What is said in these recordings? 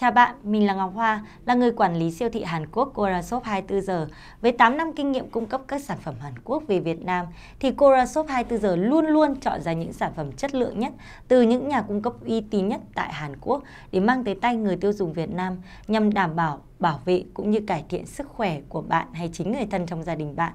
Chào bạn, mình là Ngọc Hoa, là người quản lý siêu thị Hàn Quốc CoraShop 24 giờ. Với 8 năm kinh nghiệm cung cấp các sản phẩm Hàn Quốc về Việt Nam thì CoraShop 24 giờ luôn luôn chọn ra những sản phẩm chất lượng nhất từ những nhà cung cấp uy tín nhất tại Hàn Quốc để mang tới tay người tiêu dùng Việt Nam nhằm đảm bảo bảo vệ cũng như cải thiện sức khỏe của bạn hay chính người thân trong gia đình bạn.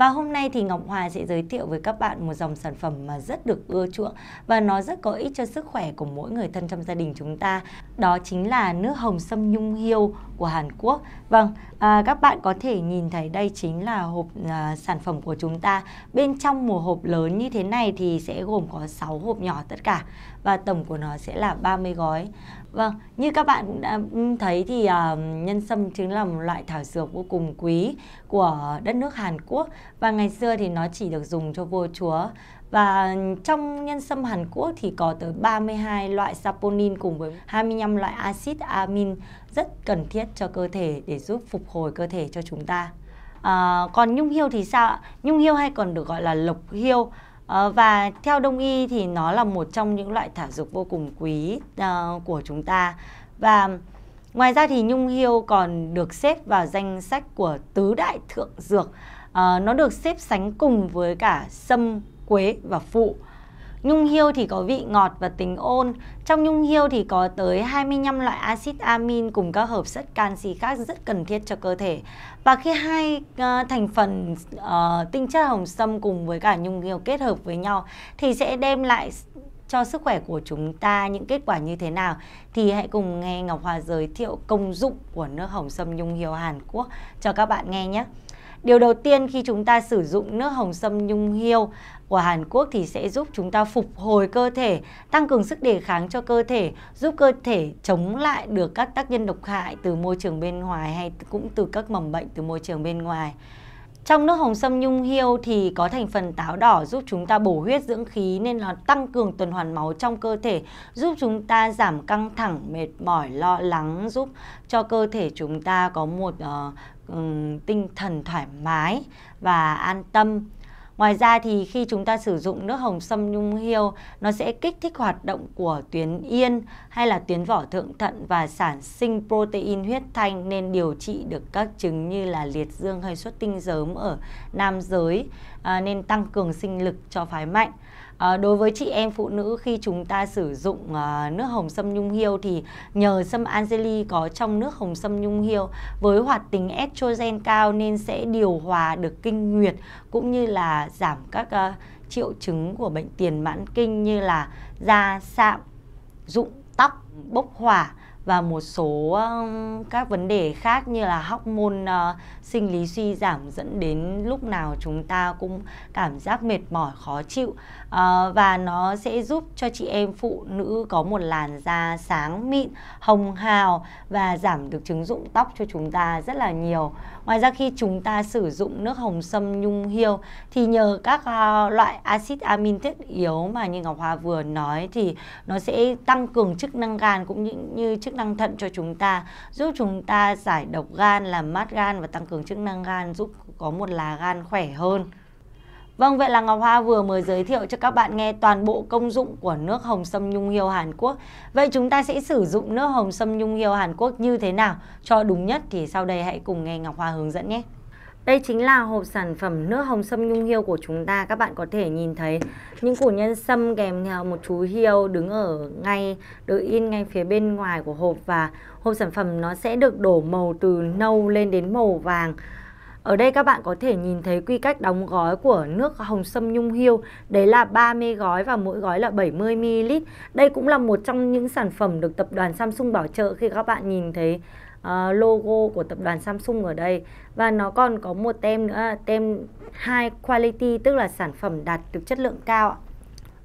Và hôm nay thì Ngọc Hòa sẽ giới thiệu với các bạn một dòng sản phẩm mà rất được ưa chuộng và nó rất có ích cho sức khỏe của mỗi người thân trong gia đình chúng ta. Đó chính là nước hồng sâm nhung hiêu của Hàn Quốc. Vâng, à, các bạn có thể nhìn thấy đây chính là hộp à, sản phẩm của chúng ta. Bên trong một hộp lớn như thế này thì sẽ gồm có 6 hộp nhỏ tất cả và tổng của nó sẽ là 30 gói. Vâng, như các bạn cũng đã thấy thì uh, nhân sâm chính là một loại thảo dược vô cùng quý của đất nước Hàn Quốc và ngày xưa thì nó chỉ được dùng cho vua chúa và trong nhân sâm Hàn Quốc thì có tới 32 loại saponin cùng với 25 loại axit amin rất cần thiết cho cơ thể để giúp phục hồi cơ thể cho chúng ta. À, còn nhung hiêu thì sao ạ? Nhung hiêu hay còn được gọi là lộc hiêu Ờ, và theo đông y thì nó là một trong những loại thảo dược vô cùng quý uh, của chúng ta. Và ngoài ra thì nhung hiêu còn được xếp vào danh sách của tứ đại thượng dược. Uh, nó được xếp sánh cùng với cả sâm, quế và phụ. Nhung hiêu thì có vị ngọt và tính ôn. Trong nhung hiêu thì có tới 25 loại axit amin cùng các hợp chất canxi khác rất cần thiết cho cơ thể. Và khi hai uh, thành phần uh, tinh chất hồng sâm cùng với cả nhung hiêu kết hợp với nhau thì sẽ đem lại cho sức khỏe của chúng ta những kết quả như thế nào thì hãy cùng nghe Ngọc Hòa giới thiệu công dụng của nước hồng sâm nhung hiêu Hàn Quốc cho các bạn nghe nhé. Điều đầu tiên khi chúng ta sử dụng nước hồng sâm nhung hiêu của Hàn Quốc thì sẽ giúp chúng ta phục hồi cơ thể, tăng cường sức đề kháng cho cơ thể, giúp cơ thể chống lại được các tác nhân độc hại từ môi trường bên ngoài hay cũng từ các mầm bệnh từ môi trường bên ngoài. Trong nước hồng sâm nhung hiêu thì có thành phần táo đỏ giúp chúng ta bổ huyết dưỡng khí nên là tăng cường tuần hoàn máu trong cơ thể, giúp chúng ta giảm căng thẳng, mệt mỏi, lo lắng, giúp cho cơ thể chúng ta có một uh, tinh thần thoải mái và an tâm. Ngoài ra thì khi chúng ta sử dụng nước hồng sâm nhung hiêu, nó sẽ kích thích hoạt động của tuyến yên hay là tuyến vỏ thượng thận và sản sinh protein huyết thanh nên điều trị được các chứng như là liệt dương hay xuất tinh sớm ở nam giới à, nên tăng cường sinh lực cho phái mạnh. À, đối với chị em phụ nữ khi chúng ta sử dụng à, nước hồng sâm nhung hiêu thì nhờ sâm Angeli có trong nước hồng sâm nhung hiêu với hoạt tính estrogen cao nên sẽ điều hòa được kinh nguyệt cũng như là giảm các à, triệu chứng của bệnh tiền mãn kinh như là da sạm, rụng tóc, bốc hỏa và một số ờ, các vấn đề khác như là hormone uh, sinh lý suy giảm dẫn đến lúc nào chúng ta cũng cảm giác mệt mỏi khó chịu uh, và nó sẽ giúp cho chị em phụ nữ có một làn da sáng mịn hồng hào và giảm được chứng rụng tóc cho chúng ta rất là nhiều Ngoài ra khi chúng ta sử dụng nước hồng sâm nhung hiêu thì nhờ các à, loại axit amin thiết yếu mà như Ngọc Hoa vừa nói thì nó sẽ tăng cường chức năng gan cũng như, như chức năng thận cho chúng ta, giúp chúng ta giải độc gan, làm mát gan và tăng cường chức năng gan, giúp có một lá gan khỏe hơn. Vâng, vậy là Ngọc Hoa vừa mới giới thiệu cho các bạn nghe toàn bộ công dụng của nước hồng sâm nhung hiêu Hàn Quốc. Vậy chúng ta sẽ sử dụng nước hồng sâm nhung hiêu Hàn Quốc như thế nào cho đúng nhất thì sau đây hãy cùng nghe Ngọc Hoa hướng dẫn nhé. Đây chính là hộp sản phẩm nước hồng sâm nhung hiêu của chúng ta. Các bạn có thể nhìn thấy những củ nhân sâm kèm theo một chú hiêu đứng ở ngay, được in ngay phía bên ngoài của hộp và hộp sản phẩm nó sẽ được đổ màu từ nâu lên đến màu vàng. Ở đây các bạn có thể nhìn thấy quy cách đóng gói của nước hồng sâm nhung hiêu, đấy là 30 gói và mỗi gói là 70 ml. Đây cũng là một trong những sản phẩm được tập đoàn Samsung bảo trợ khi các bạn nhìn thấy uh, logo của tập đoàn Samsung ở đây và nó còn có một tem nữa là tem high quality tức là sản phẩm đạt được chất lượng cao ạ.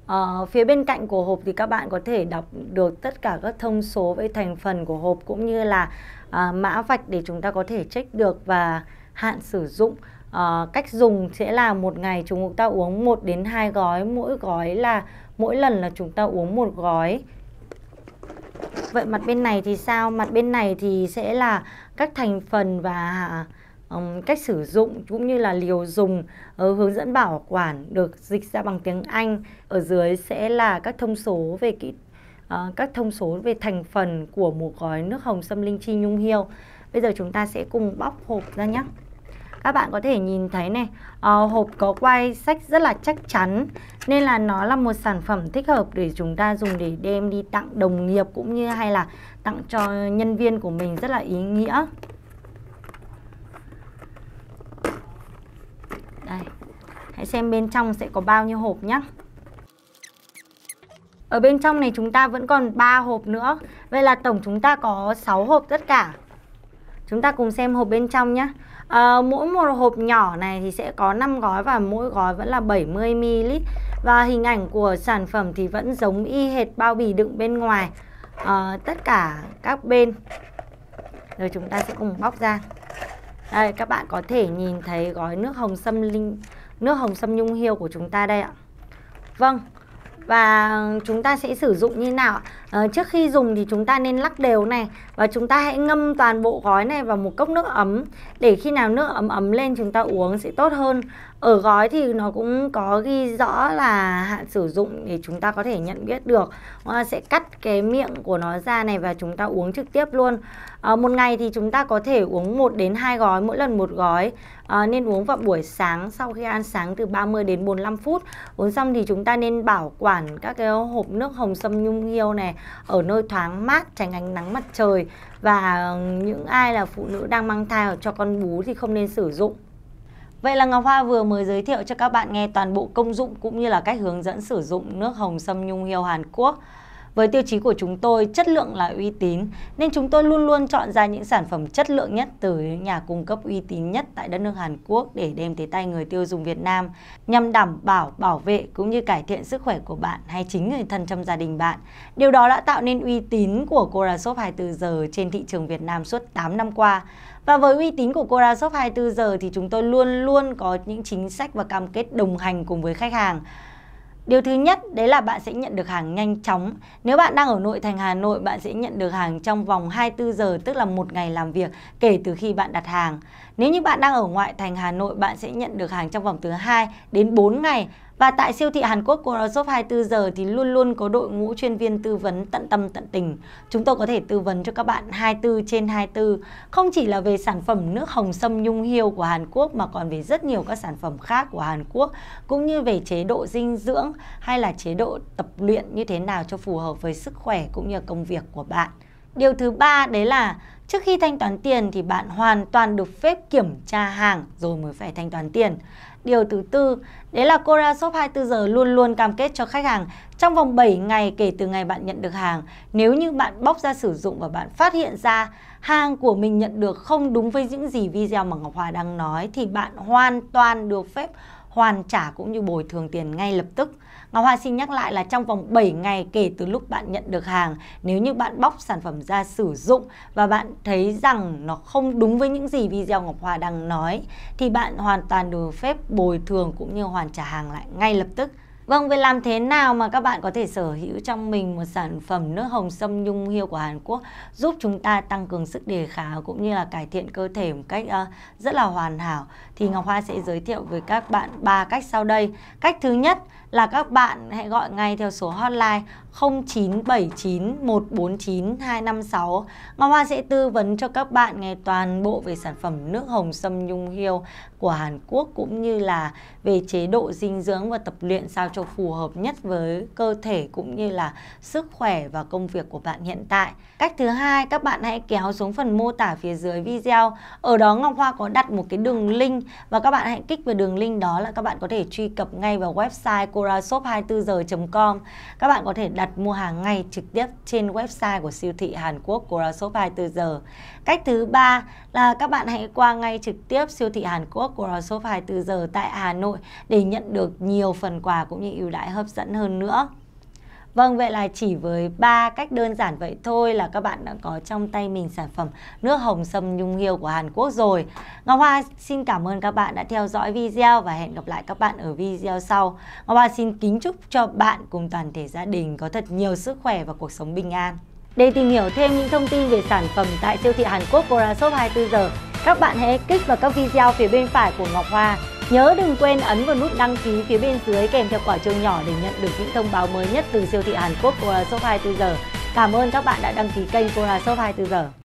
Ờ, phía bên cạnh của hộp thì các bạn có thể đọc được tất cả các thông số về thành phần của hộp cũng như là à, mã vạch để chúng ta có thể check được và hạn sử dụng à, cách dùng sẽ là một ngày chúng ta uống 1 đến 2 gói mỗi gói là mỗi lần là chúng ta uống một gói vậy mặt bên này thì sao mặt bên này thì sẽ là các thành phần và um, cách sử dụng cũng như là liều dùng ở ờ, hướng dẫn bảo quản được dịch ra bằng tiếng Anh ở dưới sẽ là các thông số về kỹ uh, các thông số về thành phần của một gói nước hồng sâm linh chi nhung hiêu bây giờ chúng ta sẽ cùng bóc hộp ra nhé các bạn có thể nhìn thấy này uh, hộp có quay sách rất là chắc chắn nên là nó là một sản phẩm thích hợp để chúng ta dùng để đem đi tặng đồng nghiệp cũng như hay là tặng cho nhân viên của mình rất là ý nghĩa đây hãy xem bên trong sẽ có bao nhiêu hộp nhé ở bên trong này chúng ta vẫn còn 3 hộp nữa Vậy là tổng chúng ta có 6 hộp tất cả Chúng ta cùng xem hộp bên trong nhé à, mỗi một hộp nhỏ này thì sẽ có 5 gói và mỗi gói vẫn là 70ml và hình ảnh của sản phẩm thì vẫn giống y hệt bao bì đựng bên ngoài à, tất cả các bên rồi chúng ta sẽ cùng bóc ra đây các bạn có thể nhìn thấy gói nước hồng sâm linh nước hồng sâm nhung hiêu của chúng ta đây ạ vâng và chúng ta sẽ sử dụng như nào ạ À, trước khi dùng thì chúng ta nên lắc đều này và chúng ta hãy ngâm toàn bộ gói này vào một cốc nước ấm để khi nào nước ấm ấm lên chúng ta uống sẽ tốt hơn. Ở gói thì nó cũng có ghi rõ là hạn sử dụng để chúng ta có thể nhận biết được. À, sẽ cắt cái miệng của nó ra này và chúng ta uống trực tiếp luôn. À, một ngày thì chúng ta có thể uống 1 đến 2 gói, mỗi lần một gói. À, nên uống vào buổi sáng sau khi ăn sáng từ 30 đến 45 phút. Uống xong thì chúng ta nên bảo quản các cái hộp nước hồng sâm nhung hiêu này ở nơi thoáng mát tránh ánh nắng mặt trời và ờ, những ai là phụ nữ đang mang thai hoặc cho con bú thì không nên sử dụng. Vậy là Ngọc Hoa vừa mới giới thiệu cho các bạn nghe toàn bộ công dụng cũng như là cách hướng dẫn sử dụng nước hồng sâm nhung hiêu Hàn Quốc. Với tiêu chí của chúng tôi, chất lượng là uy tín, nên chúng tôi luôn luôn chọn ra những sản phẩm chất lượng nhất từ nhà cung cấp uy tín nhất tại đất nước Hàn Quốc để đem tới tay người tiêu dùng Việt Nam, nhằm đảm bảo bảo vệ cũng như cải thiện sức khỏe của bạn hay chính người thân trong gia đình bạn. Điều đó đã tạo nên uy tín của Cora Shop 24 giờ trên thị trường Việt Nam suốt 8 năm qua. Và với uy tín của Cora Shop 24 giờ thì chúng tôi luôn luôn có những chính sách và cam kết đồng hành cùng với khách hàng. Điều thứ nhất đấy là bạn sẽ nhận được hàng nhanh chóng. Nếu bạn đang ở nội thành Hà Nội, bạn sẽ nhận được hàng trong vòng 24 giờ, tức là một ngày làm việc kể từ khi bạn đặt hàng. Nếu như bạn đang ở ngoại thành Hà Nội, bạn sẽ nhận được hàng trong vòng từ 2 đến 4 ngày và tại siêu thị Hàn Quốc của 24 giờ thì luôn luôn có đội ngũ chuyên viên tư vấn tận tâm tận tình. Chúng tôi có thể tư vấn cho các bạn 24 trên 24, không chỉ là về sản phẩm nước hồng sâm nhung hiêu của Hàn Quốc mà còn về rất nhiều các sản phẩm khác của Hàn Quốc, cũng như về chế độ dinh dưỡng hay là chế độ tập luyện như thế nào cho phù hợp với sức khỏe cũng như công việc của bạn. Điều thứ ba đấy là Trước khi thanh toán tiền thì bạn hoàn toàn được phép kiểm tra hàng rồi mới phải thanh toán tiền. Điều thứ tư, đấy là Cora Shop 24 giờ luôn luôn cam kết cho khách hàng trong vòng 7 ngày kể từ ngày bạn nhận được hàng, nếu như bạn bóc ra sử dụng và bạn phát hiện ra hàng của mình nhận được không đúng với những gì video mà Ngọc Hòa đang nói thì bạn hoàn toàn được phép hoàn trả cũng như bồi thường tiền ngay lập tức. Ngọc Hoa xin nhắc lại là trong vòng 7 ngày kể từ lúc bạn nhận được hàng, nếu như bạn bóc sản phẩm ra sử dụng và bạn thấy rằng nó không đúng với những gì video Ngọc Hoa đang nói thì bạn hoàn toàn được phép bồi thường cũng như hoàn trả hàng lại ngay lập tức. Vâng, vậy làm thế nào mà các bạn có thể sở hữu trong mình một sản phẩm nước hồng sâm nhung hiêu của Hàn Quốc giúp chúng ta tăng cường sức đề kháng cũng như là cải thiện cơ thể một cách uh, rất là hoàn hảo? Thì Ngọc Hoa sẽ giới thiệu với các bạn ba cách sau đây. Cách thứ nhất là các bạn hãy gọi ngay theo số hotline 0979149256. Ngọc Hoa sẽ tư vấn cho các bạn nghe toàn bộ về sản phẩm nước hồng sâm nhung hiêu của Hàn Quốc cũng như là về chế độ dinh dưỡng và tập luyện sao cho phù hợp nhất với cơ thể cũng như là sức khỏe và công việc của bạn hiện tại. Cách thứ hai, các bạn hãy kéo xuống phần mô tả phía dưới video. Ở đó Ngọc Hoa có đặt một cái đường link và các bạn hãy kích vào đường link đó là các bạn có thể truy cập ngay vào website của korashop24giờ.com. Các bạn có thể đặt mua hàng ngay trực tiếp trên website của siêu thị Hàn Quốc korashop24giờ. Cách thứ ba là các bạn hãy qua ngay trực tiếp siêu thị Hàn Quốc korashop24giờ tại Hà Nội để nhận được nhiều phần quà cũng như ưu đãi hấp dẫn hơn nữa. Vâng, vậy là chỉ với ba cách đơn giản vậy thôi là các bạn đã có trong tay mình sản phẩm nước hồng sâm nhung hiêu của Hàn Quốc rồi. Ngọc Hoa xin cảm ơn các bạn đã theo dõi video và hẹn gặp lại các bạn ở video sau. Ngọc Hoa xin kính chúc cho bạn cùng toàn thể gia đình có thật nhiều sức khỏe và cuộc sống bình an. Để tìm hiểu thêm những thông tin về sản phẩm tại siêu thị Hàn Quốc Korashop 24 giờ, các bạn hãy kích vào các video phía bên phải của Ngọc Hoa Nhớ đừng quên ấn vào nút đăng ký phía bên dưới kèm theo quả chuông nhỏ để nhận được những thông báo mới nhất từ siêu thị Hàn Quốc của Shop 24 giờ. Cảm ơn các bạn đã đăng ký kênh của Shop 24 giờ.